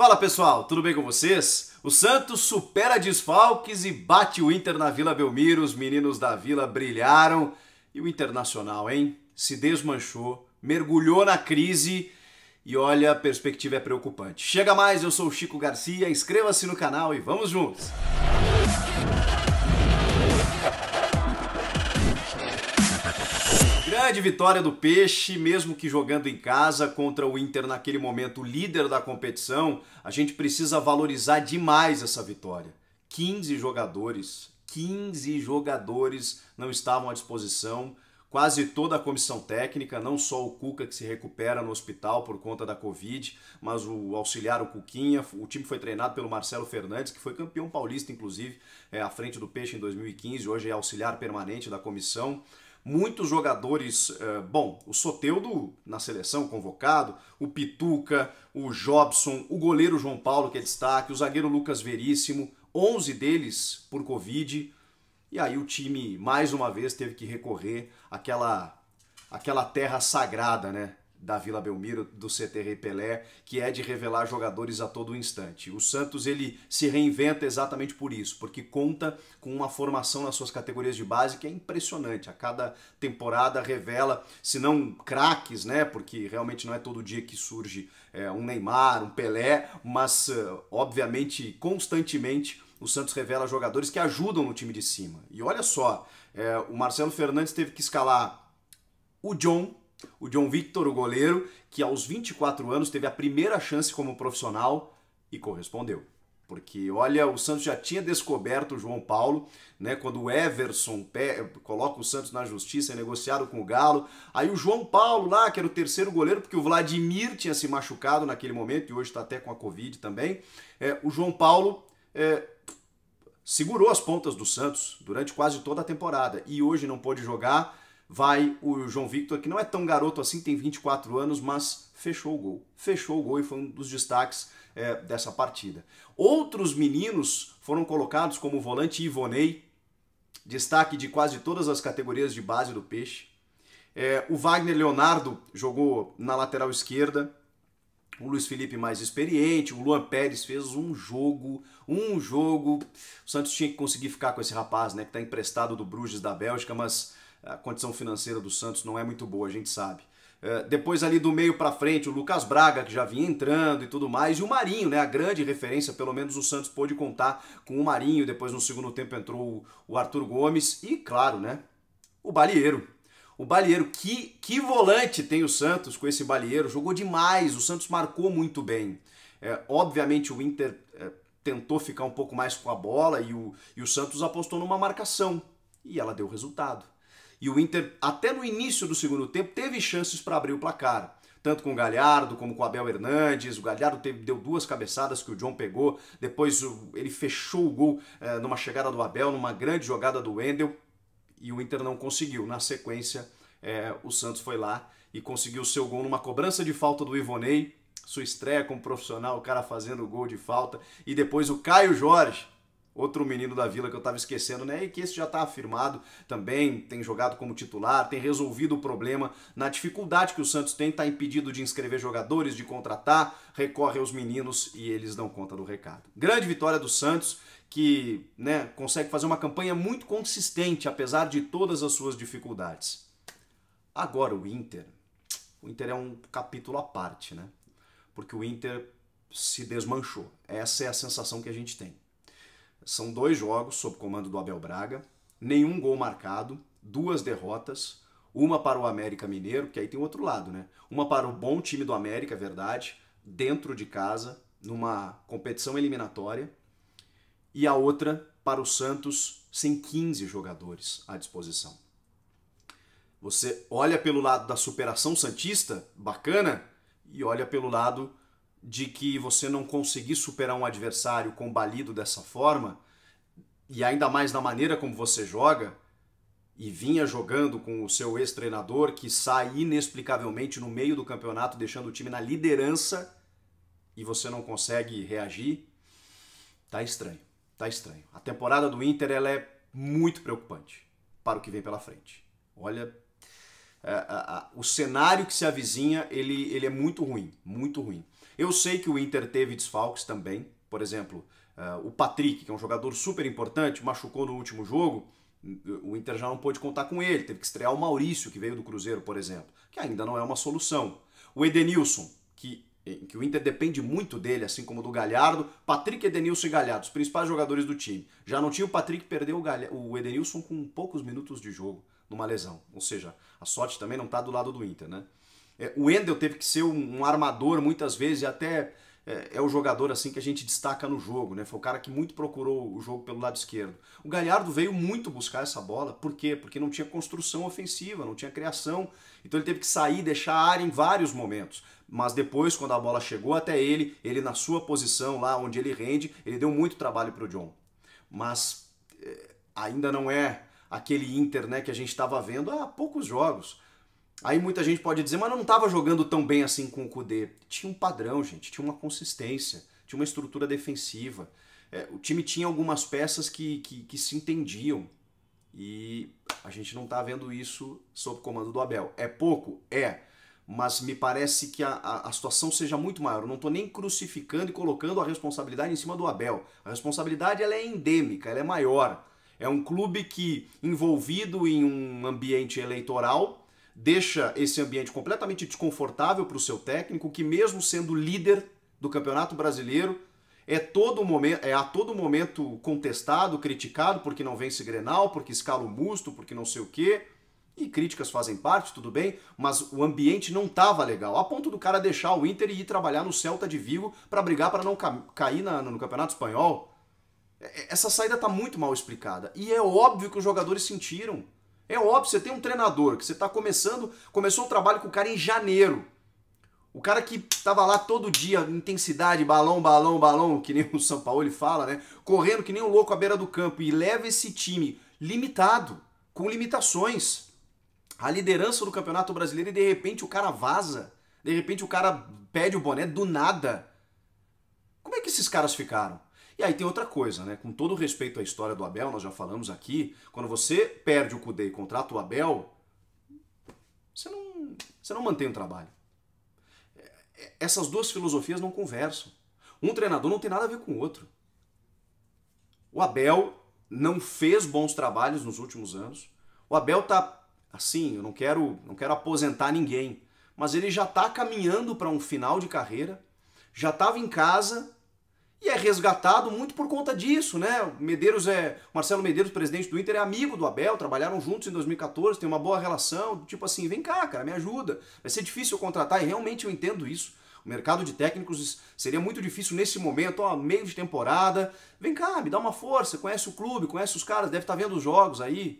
Fala pessoal, tudo bem com vocês? O Santos supera desfalques e bate o Inter na Vila Belmiro. Os meninos da Vila brilharam e o Internacional, hein? Se desmanchou, mergulhou na crise e olha, a perspectiva é preocupante. Chega mais, eu sou o Chico Garcia, inscreva-se no canal e vamos juntos! Grande vitória do Peixe, mesmo que jogando em casa contra o Inter naquele momento líder da competição, a gente precisa valorizar demais essa vitória. 15 jogadores, 15 jogadores não estavam à disposição, quase toda a comissão técnica, não só o Cuca que se recupera no hospital por conta da Covid, mas o auxiliar, o Cuquinha, o time foi treinado pelo Marcelo Fernandes, que foi campeão paulista, inclusive, é, à frente do Peixe em 2015, hoje é auxiliar permanente da comissão muitos jogadores. Eh, bom, o Soteudo na seleção, convocado, o Pituca, o Jobson, o goleiro João Paulo, que é destaque, o zagueiro Lucas Veríssimo, 11 deles por Covid. E aí o time, mais uma vez, teve que recorrer àquela, àquela terra sagrada, né? da Vila Belmiro, do CT Rei Pelé, que é de revelar jogadores a todo instante. O Santos ele se reinventa exatamente por isso, porque conta com uma formação nas suas categorias de base que é impressionante. A cada temporada revela, se não craques, né? Porque realmente não é todo dia que surge é, um Neymar, um Pelé, mas eh, obviamente constantemente o Santos revela jogadores que ajudam no time de cima. E olha só, é, o Marcelo Fernandes teve que escalar o John o John Victor, o goleiro, que aos 24 anos teve a primeira chance como profissional e correspondeu. Porque olha, o Santos já tinha descoberto o João Paulo, né? Quando o Everson coloca o Santos na justiça, é negociado com o Galo. Aí o João Paulo lá, que era o terceiro goleiro, porque o Vladimir tinha se machucado naquele momento e hoje está até com a Covid também. É, o João Paulo é, segurou as pontas do Santos durante quase toda a temporada e hoje não pôde jogar vai o João Victor, que não é tão garoto assim, tem 24 anos, mas fechou o gol. Fechou o gol e foi um dos destaques é, dessa partida. Outros meninos foram colocados como o volante Ivonei, destaque de quase todas as categorias de base do Peixe. É, o Wagner Leonardo jogou na lateral esquerda, o Luiz Felipe mais experiente, o Luan Pérez fez um jogo, um jogo. O Santos tinha que conseguir ficar com esse rapaz, né, que está emprestado do Bruges da Bélgica, mas a condição financeira do Santos não é muito boa, a gente sabe. É, depois ali do meio para frente, o Lucas Braga, que já vinha entrando e tudo mais, e o Marinho, né? A grande referência, pelo menos o Santos pôde contar com o Marinho, depois no segundo tempo entrou o, o Arthur Gomes e, claro, né? O Balieiro. O Balieiro, que, que volante tem o Santos com esse Balieiro? Jogou demais, o Santos marcou muito bem. É, obviamente o Inter é, tentou ficar um pouco mais com a bola e o, e o Santos apostou numa marcação. E ela deu resultado. E o Inter, até no início do segundo tempo, teve chances para abrir o placar. Tanto com o Galhardo como com o Abel Hernandes. O Galhardo teve, deu duas cabeçadas que o John pegou. Depois o, ele fechou o gol é, numa chegada do Abel, numa grande jogada do Wendel. E o Inter não conseguiu. Na sequência, é, o Santos foi lá e conseguiu seu gol numa cobrança de falta do Ivonei. Sua estreia como profissional, o cara fazendo gol de falta. E depois o Caio Jorge outro menino da Vila que eu estava esquecendo, né? E que esse já está afirmado também, tem jogado como titular, tem resolvido o problema na dificuldade que o Santos tem, está impedido de inscrever jogadores, de contratar, recorre aos meninos e eles dão conta do recado. Grande vitória do Santos, que né, consegue fazer uma campanha muito consistente, apesar de todas as suas dificuldades. Agora o Inter. O Inter é um capítulo à parte, né? Porque o Inter se desmanchou. Essa é a sensação que a gente tem. São dois jogos sob comando do Abel Braga, nenhum gol marcado, duas derrotas, uma para o América Mineiro, que aí tem outro lado, né? Uma para o bom time do América, é verdade, dentro de casa, numa competição eliminatória, e a outra para o Santos sem 15 jogadores à disposição. Você olha pelo lado da superação santista, bacana, e olha pelo lado de que você não conseguir superar um adversário combalido dessa forma, e ainda mais na maneira como você joga, e vinha jogando com o seu ex-treinador, que sai inexplicavelmente no meio do campeonato, deixando o time na liderança, e você não consegue reagir, tá estranho, tá estranho. A temporada do Inter ela é muito preocupante para o que vem pela frente. Olha, é, o cenário que se avizinha, ele, ele é muito ruim, muito ruim. Eu sei que o Inter teve desfalques também. Por exemplo, uh, o Patrick, que é um jogador super importante, machucou no último jogo. O Inter já não pôde contar com ele. Teve que estrear o Maurício, que veio do Cruzeiro, por exemplo, que ainda não é uma solução. O Edenilson, que eh, que o Inter depende muito dele, assim como do Galhardo. Patrick, Edenilson e Galhardo, os principais jogadores do time. Já não tinha o Patrick, perdeu o, Galhardo, o Edenilson com poucos minutos de jogo, numa lesão. Ou seja, a sorte também não está do lado do Inter, né? É, o Endel teve que ser um, um armador muitas vezes e até é, é, o jogador assim que a gente destaca no jogo, né? Foi o cara que muito procurou o jogo pelo lado esquerdo. O Galhardo veio muito buscar essa bola, por quê? Porque não tinha construção ofensiva, não tinha criação, então ele teve que sair, deixar a área em vários momentos. Mas depois, quando a bola chegou até ele, ele na sua posição lá onde ele rende, ele deu muito trabalho para o John. Mas é, ainda não é aquele Inter, né, que a gente estava vendo há poucos jogos Aí muita gente pode dizer, mas não estava jogando tão bem assim com o Kudê. Tinha um padrão, gente, tinha uma consistência, tinha uma estrutura defensiva. É, o time tinha algumas peças que, que, que, se entendiam. E a gente não está vendo isso sob comando do Abel. É pouco? É. Mas me parece que a, a, a situação seja muito maior. Eu não estou nem crucificando e colocando a responsabilidade em cima do Abel. A responsabilidade ela é endêmica, ela é maior. É um clube que, envolvido em um ambiente eleitoral, deixa esse ambiente completamente desconfortável para o seu técnico, que mesmo sendo líder do Campeonato Brasileiro, é, todo momento, é a todo momento contestado, criticado, porque não vence Grenal, porque escala o Musto, porque não sei o quê. E críticas fazem parte, tudo bem, mas o ambiente não estava legal. A ponto do cara deixar o Inter e ir trabalhar no Celta de Vigo para brigar para não ca cair na, no Campeonato Espanhol. É, é, essa saída está muito mal explicada. E é óbvio que os jogadores sentiram. É óbvio, você tem um treinador que você está começando, começou o trabalho com o cara em janeiro. O cara que estava lá todo dia, intensidade, balão, balão, balão, que nem o São Paulo ele fala, né? Correndo que nem um louco à beira do campo e leva esse time limitado, com limitações, a liderança do Campeonato Brasileiro e de repente o cara vaza, de repente o cara pede o boné do nada. Como é que esses caras ficaram? E aí tem outra coisa, né? Com todo respeito à história do Abel, nós já falamos aqui, quando você perde o Cudê e contrata o Abel, você não, você não mantém o trabalho. É, é, essas duas filosofias não conversam. Um treinador não tem nada a ver com o outro. O Abel não fez bons trabalhos nos últimos anos. O Abel tá assim, eu não quero, não quero aposentar ninguém, mas ele já tá caminhando para um final de carreira. Já estava em casa, e é resgatado muito por conta disso, né? Medeiros é Marcelo Medeiros, presidente do Inter, é amigo do Abel, trabalharam juntos em 2014, tem uma boa relação, tipo assim, vem cá, cara, me ajuda. Vai ser difícil contratar e realmente eu entendo isso. O mercado de técnicos seria muito difícil nesse momento, ó, meio de temporada. Vem cá, me dá uma força, conhece o clube, conhece os caras, deve estar tá vendo os jogos aí.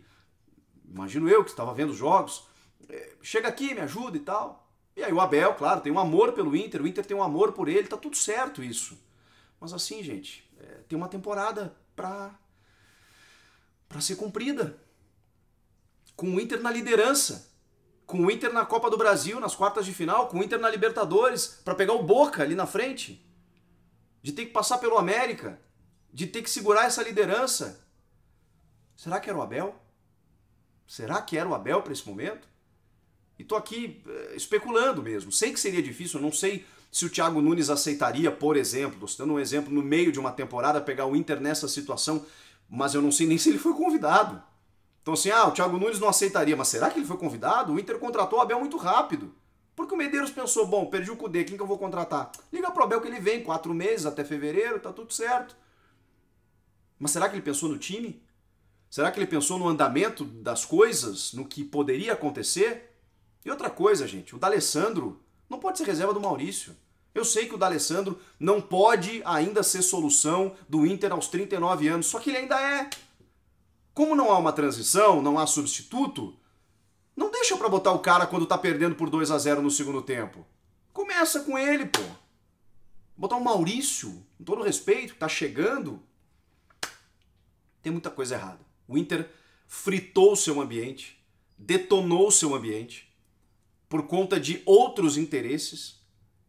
Imagino eu que estava vendo os jogos. É, chega aqui, me ajuda e tal. E aí o Abel, claro, tem um amor pelo Inter, o Inter tem um amor por ele, tá tudo certo isso. Mas assim, gente, é, tem uma temporada para pra ser cumprida. Com o Inter na liderança, com o Inter na Copa do Brasil nas quartas de final, com o Inter na Libertadores para pegar o Boca ali na frente, de ter que passar pelo América, de ter que segurar essa liderança. Será que era o Abel? Será que era o Abel para esse momento? E tô aqui é, especulando mesmo. Sei que seria difícil, não sei se o Thiago Nunes aceitaria, por exemplo, estou citando um exemplo, no meio de uma temporada pegar o Inter nessa situação, mas eu não sei nem se ele foi convidado. Então assim, ah, o Thiago Nunes não aceitaria, mas será que ele foi convidado? O Inter contratou o Abel muito rápido. Porque o Medeiros pensou, bom, perdi o Cudê, quem que eu vou contratar? Liga pro Abel que ele vem, quatro meses até fevereiro, tá tudo certo. Mas será que ele pensou no time? Será que ele pensou no andamento das coisas, no que poderia acontecer? E outra coisa, gente, o D'Alessandro não pode ser reserva do Maurício. Eu sei que o D'Alessandro não pode ainda ser solução do Inter aos 39 anos, só que ele ainda é. Como não há uma transição, não há substituto, não deixa para botar o cara quando tá perdendo por 2 a 0 no segundo tempo. Começa com ele, pô. Botar o Maurício, com todo respeito, que tá chegando. Tem muita coisa errada. O Inter fritou o seu ambiente, detonou o seu ambiente por conta de outros interesses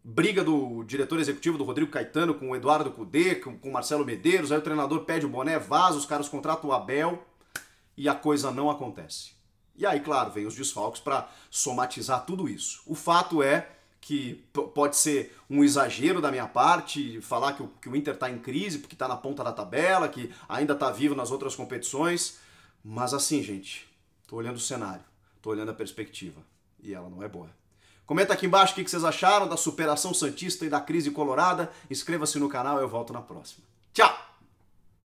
briga do diretor executivo do Rodrigo Caetano com o Eduardo Cudê, com, com o Marcelo Medeiros, aí o treinador pede o boné, vaza, os caras contratam o Abel e a coisa não acontece. E aí, claro, vem os desfalques para somatizar tudo isso. O fato é que pode ser um exagero da minha parte falar que o, que o Inter está em crise, porque está na ponta da tabela, que ainda está vivo nas outras competições. Mas assim, gente, tô olhando o cenário, tô olhando a perspectiva. E ela não é boa. Comenta aqui embaixo o que vocês acharam da superação santista e da crise colorada. Inscreva-se no canal, eu volto na próxima. Tchau!